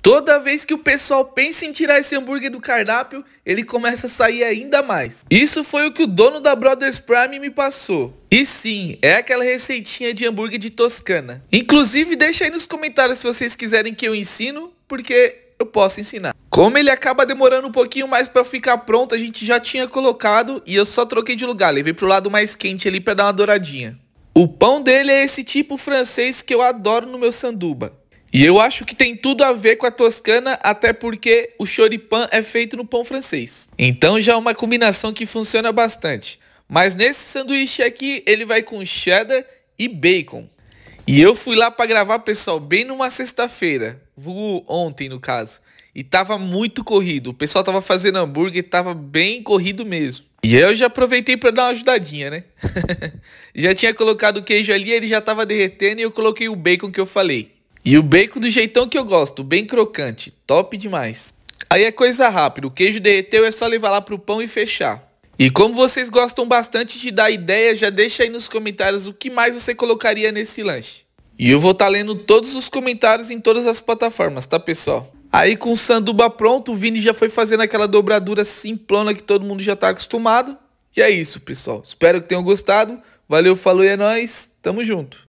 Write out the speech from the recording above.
Toda vez que o pessoal pensa em tirar esse hambúrguer do cardápio, ele começa a sair ainda mais. Isso foi o que o dono da Brothers Prime me passou. E sim, é aquela receitinha de hambúrguer de toscana. Inclusive, deixa aí nos comentários se vocês quiserem que eu ensino, porque eu posso ensinar. Como ele acaba demorando um pouquinho mais para ficar pronto, a gente já tinha colocado e eu só troquei de lugar, levei pro lado mais quente ali para dar uma douradinha. O pão dele é esse tipo francês que eu adoro no meu sanduba. E eu acho que tem tudo a ver com a toscana, até porque o choripan é feito no pão francês. Então já é uma combinação que funciona bastante. Mas nesse sanduíche aqui, ele vai com cheddar e bacon. E eu fui lá para gravar, pessoal, bem numa sexta-feira, ontem no caso. E tava muito corrido. O pessoal tava fazendo hambúrguer, tava bem corrido mesmo. E eu já aproveitei para dar uma ajudadinha, né? já tinha colocado o queijo ali, ele já tava derretendo e eu coloquei o bacon que eu falei. E o bacon do jeitão que eu gosto, bem crocante, top demais. Aí é coisa rápida, o queijo derreteu é só levar lá pro pão e fechar. E como vocês gostam bastante de dar ideia, já deixa aí nos comentários o que mais você colocaria nesse lanche. E eu vou estar tá lendo todos os comentários em todas as plataformas, tá pessoal? Aí com o sanduba pronto, o Vini já foi fazendo aquela dobradura simplona que todo mundo já tá acostumado. E é isso, pessoal. Espero que tenham gostado. Valeu, falou e é nóis. Tamo junto.